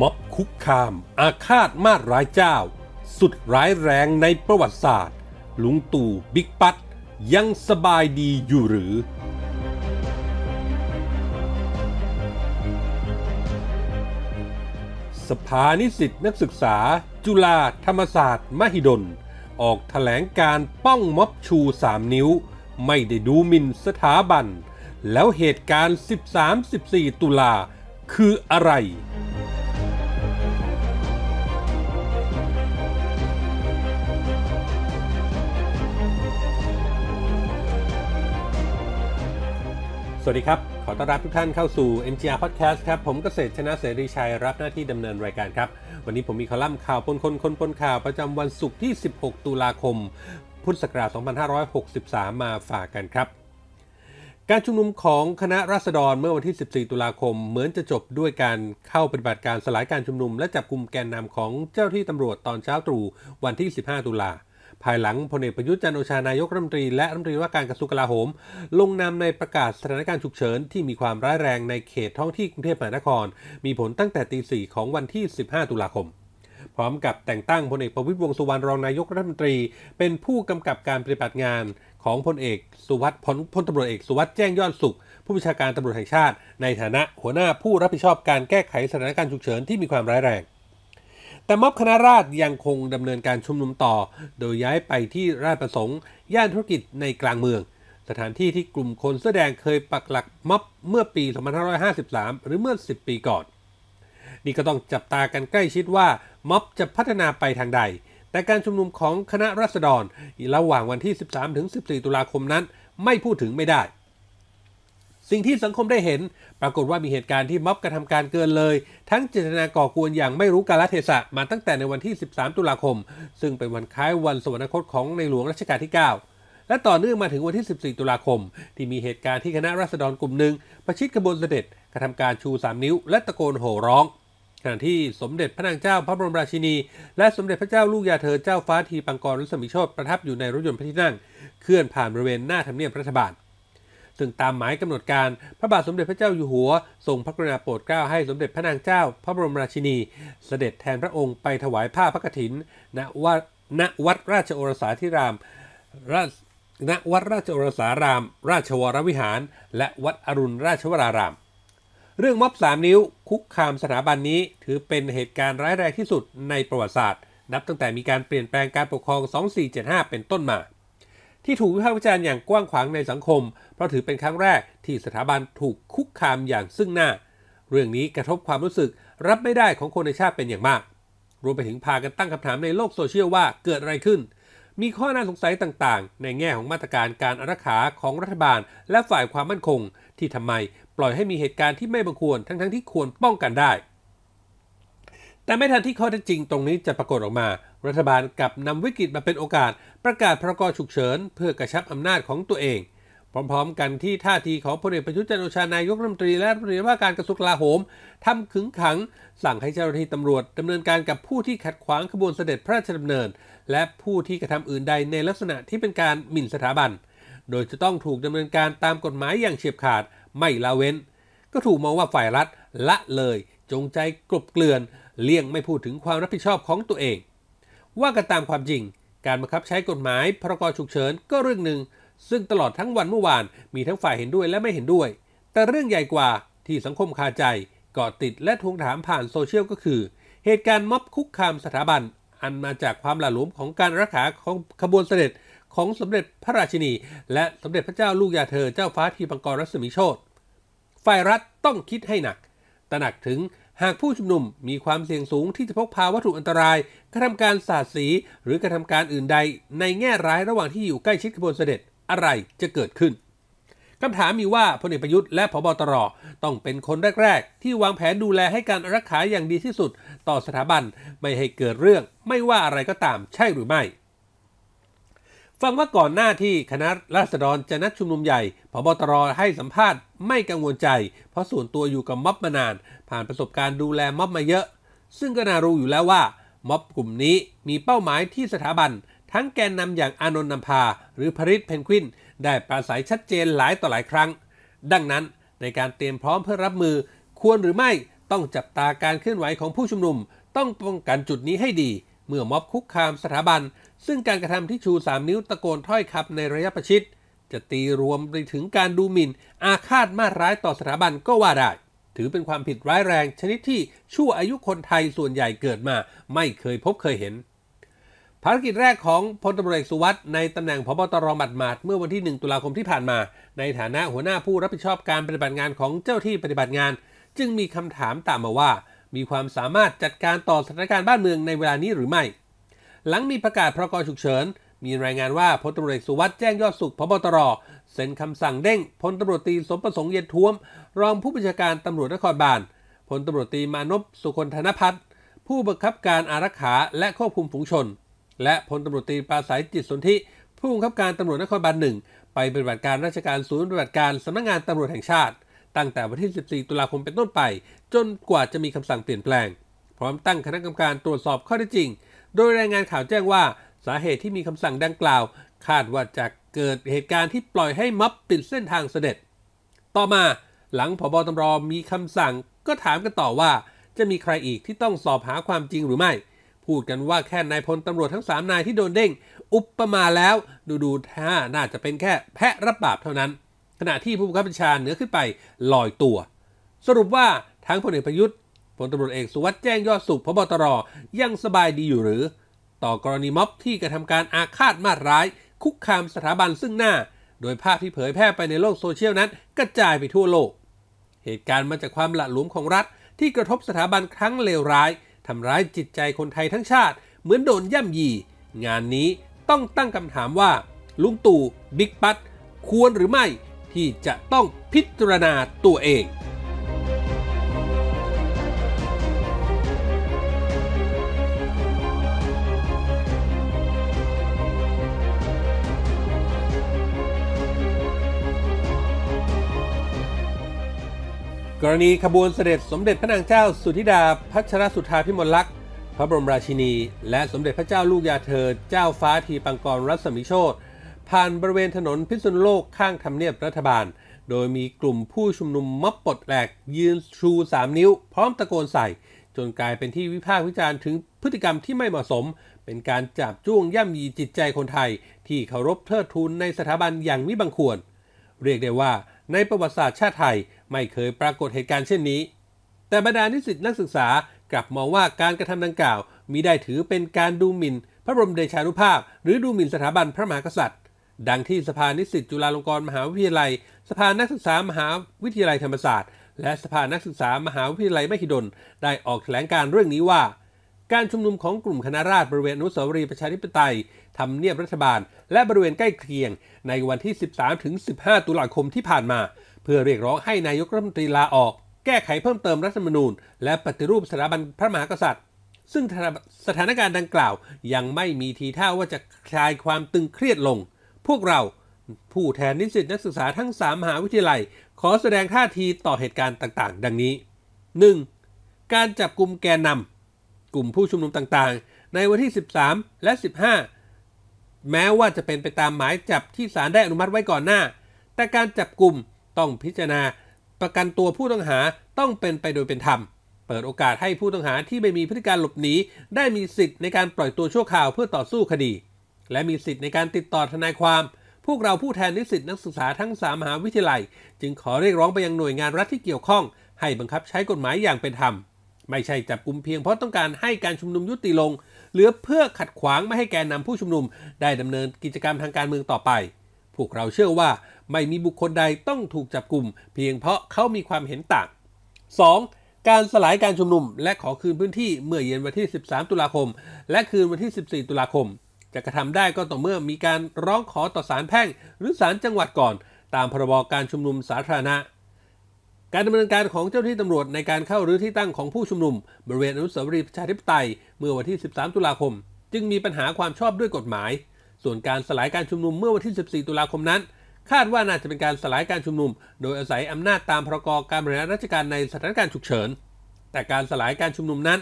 ม็อบคุกคามอาฆาตมาดร้ายเจ้า สุดร้ายแรงในประวัติศาสตร์ ลุงตู่บิ๊กปัดยังสบายดีอยู่หรือ สภานิสิตนักศึกษา จุฬาธรรมศาสตร์มหิดล ออกถแถลงการป้องม็อบชูสามนิ้ว ไม่ได้ดูมินสถาบัน แล้วเหตุการณ์ 13-14 ตุลา คืออะไรสวัสดีครับ ขอต้อนรับทุกท่านเข้าสู่ MGR Podcast ครับ ผมเกษตรชนะเสรีชัย รับหน้าที่ดำเนินรายการครับ วันนี้ผมมีคอลัมน์ข่าวปนคนคนปนข่าวประจำวันศุกร์ที่ 16 ตุลาคม พุทธศักราช 2563 มาฝากกันครับ การชุมนุมของคณะราษฎรเมื่อวันที่ 14 ตุลาคม เหมือนจะจบด้วยการเข้าปฏิบัติการสลายการชุมนุม และจับกลุ่มแกนนำของเจ้าที่ตำรวจตอนเช้าตรู่วันที่ 15 ตุลาคมภายหลังพลเอกประยุทธ์จันโอชานายกรัฐมนตรีและรัฐมนตรีว่าการกระทรวงกลาโหม ลงนามในประกาศสถานการณ์ฉุกเฉินที่มีความร้ายแรงในเขตท้องที่กรุงเทพมหานคร มีผลตั้งแต่ตีสี่ของวันที่ 15 ตุลาคม พร้อมกับแต่งตั้งพลเอกประวิตรวงสุวรรณรองนายกรัฐมนตรี เป็นผู้กำกับการปฏิบัติงานของพลเอกสุวัสดิ์พลพลตำรวจเอกสุวัสดิ์แจ้งยอดสุข ผู้บัญชาการตำรวจแห่งชาติ ในฐานะหัวหน้าผู้รับผิดชอบการแก้ไขสถานการณ์ฉุกเฉินที่มีความร้ายแรงแต่ม็อบคณะราษฎรยังคงดำเนินการชุมนุมต่อโดยย้ายไปที่ราชประสงค์ ย่านธุรกิจในกลางเมือง สถานที่ที่กลุ่มคนเสื้อแดงเคยปักหลักม็อบเมื่อปี 2553 หรือเมื่อ 10 ปีก่อน นี่ก็ต้องจับตากันใกล้ชิดว่า ม็อบจะพัฒนาไปทางใด แต่การชุมนุมของคณะราษฎรระหว่างวันที่ 13-14 ตุลาคมนั้นไม่พูดถึงไม่ได้สิ่งที่สังคมได้เห็นปรากฏว่ามีเหตุการณ์ที่ม็อบกระทำการเกินเลย ทั้งเจตนาก่อกวนอย่างไม่รู้กาลเทศะ มาตั้งแต่ในวันที่ 13 ตุลาคม ซึ่งเป็นวันคล้ายวันสวรรคตของในหลวงรัชกาลที่ 9 และต่อเนื่องมาถึงวันที่ 14 ตุลาคม ที่มีเหตุการณ์ที่คณะราษฎรกลุ่มหนึ่ง ประชิดกบวนเสด็จกระทำการชู 3 นิ้ว และตะโกนโห่ร้องขณะที่สมเด็จพระนางเจ้าพระบรมราชินี และสมเด็จพระเจ้าลูกยาเธอเจ้าฟ้าทีปังกรรัศมีโชตประทับอยู่ในรถยนต์พระที่นั่ง เคลื่อนผ่านบริเวณหน้าทำเนียบรัฐบาลซึ่งตามหมายกำหนดการพระบาทสมเด็จพระเจ้าอยู่หัว ทรงพระกรุณาโปรดเกล้าให้สมเด็จพระนางเจ้า พระบรมราชินี เสด็จแทนพระองค์ไปถวายผ้าพระกฐินณวัดณวัดราชโอรสาธิรามราชณวัดราชโอรสาราม ราชวรวิหาร และวัดอรุณราชวราราม เรื่องม็อบสามนิ้วคุกคามสถาบันนี้ถือเป็นเหตุการณ์ร้ายแรงที่สุดในประวัติศาสตร์ นับตั้งแต่มีการเปลี่ยนแปลงการปกครอง 2475เป็นต้นมาที่ถูกวิพากษ์วิจารณ์อย่างกว้างขวางในสังคมเพราะถือเป็นครั้งแรกที่สถาบันถูกคุกคามอย่างซึ่งหน้า เรื่องนี้กระทบความรู้สึกรับไม่ได้ของคนในชาติเป็นอย่างมากรวมไปถึงพากันตั้งคำถามในโลกโซเชียลว่าเกิดอะไรขึ้น มีข้อน่าสงสัยต่างๆ ในแง่ของมาตรการการอารักขาของรัฐบาล และฝ่ายความมั่นคงที่ทำไม ปล่อยให้มีเหตุการณ์ที่ไม่บังควรทั้งๆทที่ควรป้องกันได้ แต่ไม่ทันที่ข้อเท็จจริง ตรงนี้จะปรากฏออกมารัฐบาลกลับนำวิกฤตมาเป็นโอกาส ประกาศพรกฉุกเฉิน เพื่อกระชับอำนาจของตัวเอง พร้อมๆ กันที่ท่าทีของพลเอกประยุทธ์จันโอชา นายกรัฐมนตรีและรัฐมนตรีว่าการกระทรวงกลาโหมทำขึงขัง สั่งให้เจ้าหน้าที่ตำรวจดำเนินการกับผู้ที่ขัดขวางขบวนเสด็จพระราชดำเนิน และผู้ที่กระทำอื่นใดในลักษณะที่เป็นการหมิ่นสถาบัน โดยจะต้องถูกดำเนินการตามกฎหมายอย่างเฉียบขาดไม่ละเว้น ก็ถูกมองว่าฝ่ายรัฐละเลยจงใจกลบเกลื่อนเลี่ยงไม่พูดถึงความรับผิดชอบของตัวเองว่ากันตามความจริง การบังคับใช้กฎหมายพรกฉุกเฉินก็เรื่องหนึ่งซึ่งตลอดทั้งวันเมื่อวาน มีทั้งฝ่ายเห็นด้วยและไม่เห็นด้วย แต่เรื่องใหญ่กว่าที่สังคมคาใจกาะติดและทวงถามผ่านโซเชียลก็คือ เหตุการณ์ม็อบคุกคามสถาบัน อันมาจากความหละหลวมของการรักษาของขบวนเสด็จของสมเด็จพระราชินี และสมเด็จพระเจ้าลูกยาเธอ เจ้าฟ้าทีปังกรรัศมีโชต ฝ่ายรัฐต้องคิดให้หนัก ตระหนักถึงหากผู้ชุมนุมมีความเสี่ยงสูงที่จะพกพาวัตถุอันตรายกระทำการสาดสี หรือกระทำการอื่นใด ในแง่ร้ายระหว่างที่อยู่ใกล้ชิดขบวนเสด็จอะไรจะเกิดขึ้นคำถามมีว่าพลเอกประยุทธ์และพบตรต้องเป็นคนแรกๆ ที่วางแผนดูแลให้การรักษาอย่างดีที่สุด ต่อสถาบันไม่ให้เกิดเรื่องไม่ว่าอะไรก็ตามใช่หรือไม่ ฟังว่าก่อนหน้าที่คณะราษฎรจะนัดชุมนุมใหญ่พบตรให้สัมภาษณ์ไม่กังวลใจเพราะส่วนตัวอยู่กับม็อบมานานผ่านประสบการณ์ดูแลม็อบมาเยอะ ซึ่งก็น่ารู้อยู่แล้วว่า ม็อบกลุ่มนี้มีเป้าหมายที่สถาบัน ทั้งแกนนำอย่างอานนท์นำพาหรือพริษเพนกวินได้ปราศัยชัดเจนหลายต่อหลายครั้ง ดังนั้นในการเตรียมพร้อมเพื่อรับมือ ควรหรือไม่ต้องจับตาการเคลื่อนไหวของผู้ชุมนุม ต้องป้องกันจุดนี้ให้ดี เมื่อม็อบคุกคามสถาบัน ซึ่งการกระทำที่ชู 3 นิ้วตะโกนถ้อยคำในระยะประชิดจะตีรวมไปถึงการดูหมิ่น อาฆาตมาร้ายต่อสถาบันก็ว่าได้ ถือเป็นความผิดร้ายแรงชนิดที่ชั่วอายุคนไทยส่วนใหญ่เกิดมา ไม่เคยพบเคยเห็น ภารกิจแรกของพลตำรวจเอกสุวัสด์ในตำแหน่งพบตรบัดมาดเมื่อวันที่ 1 ตุลาคมที่ผ่านมา ในฐานะหัวหน้าผู้รับผิดชอบการปฏิบัติงานของเจ้าที่ปฏิบัติงาน จึงมีคำถามตามมาว่า มีความสามารถจัดการต่อสถานการณ์บ้านเมืองในเวลานี้หรือไม่ หลังมีประกาศพรกฉุกเฉินมีรายงานว่าพลตำรวจสุวัสด์แจ้งยอดสุขพบตรเซ็นคำสั่งเด้งพลตำรวจตีสมประสงค์เย็นท้วม รองผู้บัญชาการตำรวจนครบาลพลตำรวจตีมานพสุคนธนพัฒน์ผู้บังคับการอารักขาและควบคุมฝูงชน และพลตำรวจตีปราศัยจิตสนธิ ผู้บังคับการตำรวจนครบาลหนึ่งไปปฏิบัติการราชการศูนย์ปฏิบัติการสำนักงานตำรวจแห่งชาติ ตั้งแต่วันที่ 14 ตุลาคมเป็นต้นไป จนกว่าจะมีคำสั่งเปลี่ยนแปลง พร้อมตั้งคณะกรรมการตรวจสอบข้อเท็จจริงโดยรายงานข่าวแจ้งว่าสาเหตุที่มีคำสั่งดังกล่าว คาดว่าจะเกิดเหตุการณ์ที่ปล่อยให้ม็อบปิดเส้นทางเสด็จ ต่อมาหลังพบตรมีคำสั่งก็ถามกันต่อว่าจะมีใครอีกที่ต้องสอบหาความจริงหรือไม่ พูดกันว่าแค่นายพลตำรวจทั้ง 3 นายที่โดนเด้งอุปมาแล้ว ดูดูท่าน่าจะเป็นแค่แพะรับบาปเท่านั้น ขณะที่ผู้บังคับบัญชาเหนือขึ้นไปลอยตัว สรุปว่าทั้งพลเอกประยุทธ์พลตำรวจเอกสุวัสด์แจ้งยอดสุขพบตรยังสบายดีอยู่หรือต่อกรณีม็อบที่กระทำการอาฆาตมาร้ายคุกคามสถาบันซึ่งหน้า โดยภาพที่เผยแพร่ไปในโลกโซเชียลนั้น กระจายไปทั่วโลก เหตุการณ์มาจากความหละหลวมของรัฐที่กระทบสถาบันครั้งเลวร้ายทำร้ายจิตใจคนไทยทั้งชาติเหมือนโดนย่ำยีงานนี้ต้องตั้งคำถามว่า ลุงตู่บิ๊กปั๊ดควรหรือไม่ที่จะต้องพิจารณาตัวเองกรณีขบวนเสด็จสมเด็จพระนางเจ้าสุธิดาพัชรสุธาพิมลลักษณ์พระบรมราชินี และสมเด็จพระเจ้าลูกยาเธอเจ้าฟ้าทีปังกรรัศมีโชตผ่านบริเวณถนนพิษณุโลกข้างทำเนียบรัฐบาล โดยมีกลุ่มผู้ชุมนุมม็อบปลดแหลกยืนชู3นิ้วพร้อมตะโกนใส่ จนกลายเป็นที่วิพากษ์วิจารณ์ถึงพฤติกรรมที่ไม่เหมาะสม เป็นการจับจ้วงย่ำยีจิตใจคนไทย ที่เคารพเทิดทูนในสถาบันอย่างมิบังควร เรียกได้ว่า ในประวัติศาสตร์ชาติไทยไม่ เคยปรากฏเหตุการณ์เช่นนี้ แต่บรรดานิสิตนักศึกษากลับมองว่าการกระทำดังกล่าว มีได้ถือเป็นการดูหมิ่นพระบรมเดชานุภาพ หรือดูหมิ่นสถาบันพระมหากษัตริย์ ดังที่สภานิสิตจุฬาลงกรณ์มหาวิทยาลัย สภานักศึกษามหาวิทยาลัยธรรมศาสตร์ และสภานักศึกษามหาวิทยาลัยมหิดลได้ออกแถลงการเรื่องนี้ว่า การชุมนุมของกลุ่มคณะราษฎรบริเวณอนุสาวรีย์ประชาธิปไตยทำเนียบรัฐบาล และบริเวณใกล้เคียง ในวันที่ 13-15 ตุลาคมที่ผ่านมาเพื่อเรียกร้องให้นายกรัฐมนตรีลาออก แก้ไขเพิ่มเติมรัฐธรรมนูญ และปฏิรูปสถาบันพระมหากษัตริย์ ซึ่งสถานการณ์ดังกล่าว ยังไม่มีทีท่าว่าจะคลายความตึงเครียดลง พวกเราผู้แทนนิสิตนักศึกษาทั้ง3มหาวิทยาลัย ขอแสดงท่าทีต่อเหตุการณ์ต่างๆ ดังนี้ 1. การจับกลุ่มแกนนำกลุ่มผู้ชุมนุมต่างๆ ในวันที่ 13 และ 15 แม้ว่าจะเป็นไปตามหมายจับที่ศาลได้อนุมัติไว้ก่อนหน้า แต่การจับกลุ่มต้องพิจารณา ประกันตัวผู้ต้องหาต้องเป็นไปโดยเป็นธรรม เปิดโอกาสให้ผู้ต้องหาที่ไม่มีพฤติการหลบหนี ได้มีสิทธิ์ในการปล่อยตัวชั่วคราวเพื่อต่อสู้คดี และมีสิทธิ์ในการติดต่อทนายความ พวกเราผู้แทนนิสิตนักศึกษาทั้งสามมหาวิทยาลัยจึงขอเรียกร้องไปยังหน่วยงานรัฐที่เกี่ยวข้อง ให้บังคับใช้กฎหมายอย่างเป็นธรรมไม่ใช่จับกลุ่มเพียงเพราะต้องการให้การชุมนุมยุติลงหรือเพื่อขัดขวางไม่ให้แกนนำผู้ชุมนุม ได้ดำเนินกิจกรรมทางการเมืองต่อไปพวกเราเชื่อว่าไม่มีบุคคลใดต้องถูกจับกลุ่มเพียงเพราะเขามีความเห็นต่าง 2. การสลายการชุมนุมและขอคืนพื้นที่เมื่อเย็นวันที่ 13 ตุลาคม และคืนวันที่ 14 ตุลาคม จะกระทำได้ก็ต่อเมื่อมีการร้องขอต่อศาลแพ่งหรือศาลจังหวัดก่อน ตามพรบการชุมนุมสาธารณะ การดำเนินการของเจ้าหน้าที่ตำรวจในการเข้ารื้อที่ตั้งของผู้ชุมนุม บริเวณอนุสาวรีย์ประชาธิปไตยเมื่อวันที่ 13 ตุลาคม จึงมีปัญหาความชอบด้วยกฎหมาย ส่วนการสลายการชุมนุมเมื่อวันที่14ตุลาคมนั้นคาดว่าน่าจะเป็นการสลายการชุมนุม โดยอาศัยอำนาจตามพรกการบริหารราชการในสถานการณ์ฉุกเฉิน แต่การสลายการชุมนุมนั้น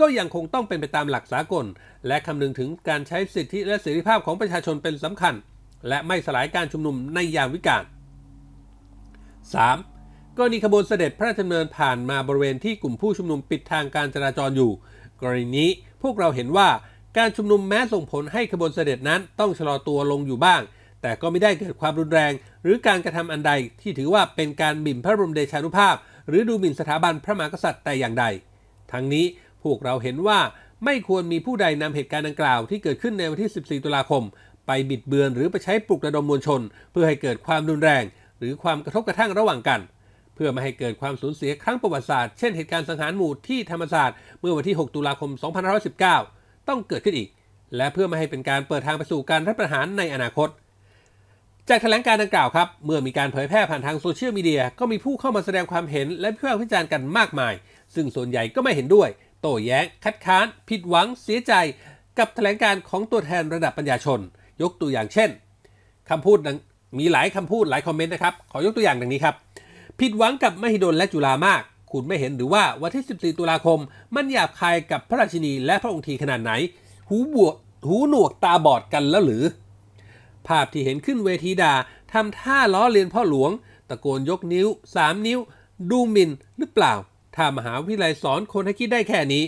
ก็ยังคงต้องเป็นไปตามหลักสากล และคำนึงถึงการใช้สิทธิและเสรีภาพของประชาชนเป็นสำคัญ และไม่สลายการชุมนุมในยามวิกาล 3. กรณีขบวนเสด็จพระราชดำเนินผ่านมาบริเวณที่กลุ่มผู้ชุมนุมปิดทางการจราจรอยู่ กรณีนี้พวกเราเห็นว่าการชุมนุมแม้ส่งผลให้ขบวนเสด็จนั้นต้องชะลอตัวลงอยู่บ้างแต่ก็ไม่ได้เกิดความรุนแรง หรือการกระทำอันใดที่ถือว่าเป็นการบิ่มพระบรมเดชานุภาพ หรือดูหมิ่นสถาบันพระมหากษัตริย์แต่อย่างใด ทั้งนี้ พวกเราเห็นว่าไม่ควรมีผู้ใดนำเหตุการณ์ดังกล่าว ที่เกิดขึ้นในวันที่ 14 ตุลาคม ไปบิดเบือนหรือไปใช้ปลุกระดมมวลชน เพื่อให้เกิดความรุนแรง หรือความกระทบกระทั่งระหว่างกัน เพื่อไม่ให้เกิดความสูญเสียครั้งประวัติศาสตร์เช่นเหตุการณ์สังหารหมู่ที่ธรรมศาสตร์เมื่อวันที่6ตุลาคม2519 ต้องเกิดขึ้นอีก และเพื่อไม่ให้เป็นการเปิดทางไปสู่การรัฐประหารในอนาคตจากแถลงการดังกล่าวครับ เมื่อมีการเผยแพร่ผ่านทางโซเชียลมีเดียก็มีผู้เข้ามาแสดงความเห็นและพิพากษ์ิจารณกันมากมาย ซึ่งส่วนใหญ่ก็ไม่เห็นด้วย โต้แย้ง คัดค้าน ผิดหวังเสียใจ กับแถลงการของตัวแทนระดับปัญญาชน ยกตัวอย่างเช่น คำพูดมีหลายคำพูดหลายคอมเมนต์นะครับ ขอยกตัวอย่างดังนี้ครับผิดหวังกับมหิดลและจุฬามากคุณไม่เห็นหรือว่าวันที่ 14 ตุลาคม มันหยาบคายกับพระราชินีและพระองค์ทีขนาดไหน หูบวกหูหนวกตาบอดกันแล้วหรือภาพที่เห็นขึ้นเวทีด่าทำท่าล้อเลียนพ่อหลวง ตะโกนยกนิ้ว3นิ้วดูมินหรือเปล่าถ้ามหาวิทยาลัยสอนคนให้คิดได้แค่นี้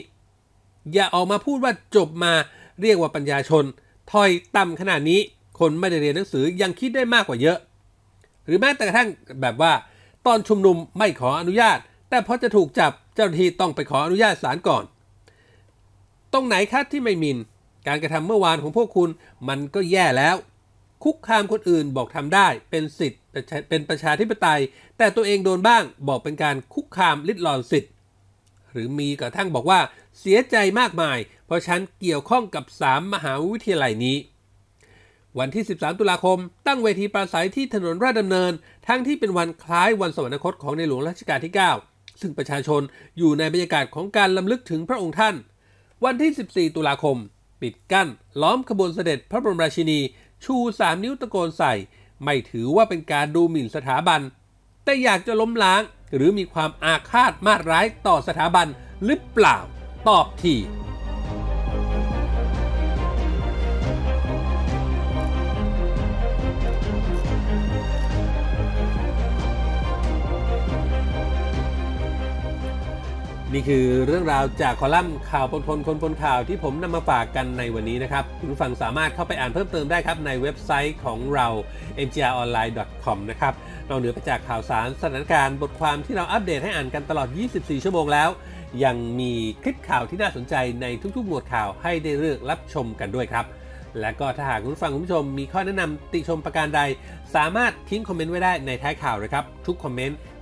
อย่าออกมาพูดว่าจบมาเรียกว่าปัญญาชน ถอยต่ำขนาดนี้คนไม่ได้เรียนหนังสือยังคิดได้มากกว่าเยอะ หรือแม้แต่กระทั่งแบบว่า ตอนชุมนุมไม่ขออนุญาต แต่พอจะถูกจับเจ้าหน้าที่ต้องไปขออนุญาตศาลก่อนตรงไหนครับที่ไม่มินการกระทำเมื่อวานของพวกคุณมันก็แย่แล้วคุกคามคนอื่นบอกทำได้ เป็นสิทธิ์เป็นประชาธิปไตย แต่ตัวเองโดนบ้างบอกเป็นการคุกคามลิดรอนสิทธิ์ หรือมีกระทั่งบอกว่าเสียใจมากมาย เพราะฉันเกี่ยวข้องกับ 3 มหาวิทยาลัยนี้ วันที่ 13 ตุลาคม ตั้งเวทีปราศัยที่ถนนราชดำเนิน ทั้งที่เป็นวันคล้ายวันสวรรคตของในหลวงรัชกาลที่ 9 ซึ่งประชาชนอยู่ในบรรยากาศของการลำลึกถึงพระองค์ท่าน วันที่ 14 ตุลาคม ปิดกั้นล้อมขบวนเสด็จพระบรมราชินีชูสามนิ้วตะโกนใส่ ไม่ถือว่าเป็นการดูหมิ่นสถาบัน แต่อยากจะล้มล้าง หรือมีความอาฆาตมาร้ายต่อสถาบัน หรือเปล่า ตอบทีนี่คือเรื่องราวจากคอลัมน์ข่าวปนพลคนปนข่าวที่ผมนำมาฝากกันในวันนี้นะครับ คุณฟังสามารถเข้าไปอ่านเพิ่มเติมได้ครับ ในเว็บไซต์ของเรา mgronline.com นะครับนอกเหนือไปจากข่าวสารสถานการณ์บทความที่เราอัปเดตให้อ่านกันตลอด 24 ชั่วโมงแล้ว ยังมีคลิปข่าวที่น่าสนใจในทุกๆ หมวดข่าวให้ได้เลือกรับชมกันด้วยครับและก็ถ้าหากคุณฟังคุณผู้ชมมีข้อแนะนำติชมประการใด สามารถทิ้งคอมเมนต์ไว้ได้ในท้ายข่าวนะครับ ทุกคอมเมนต์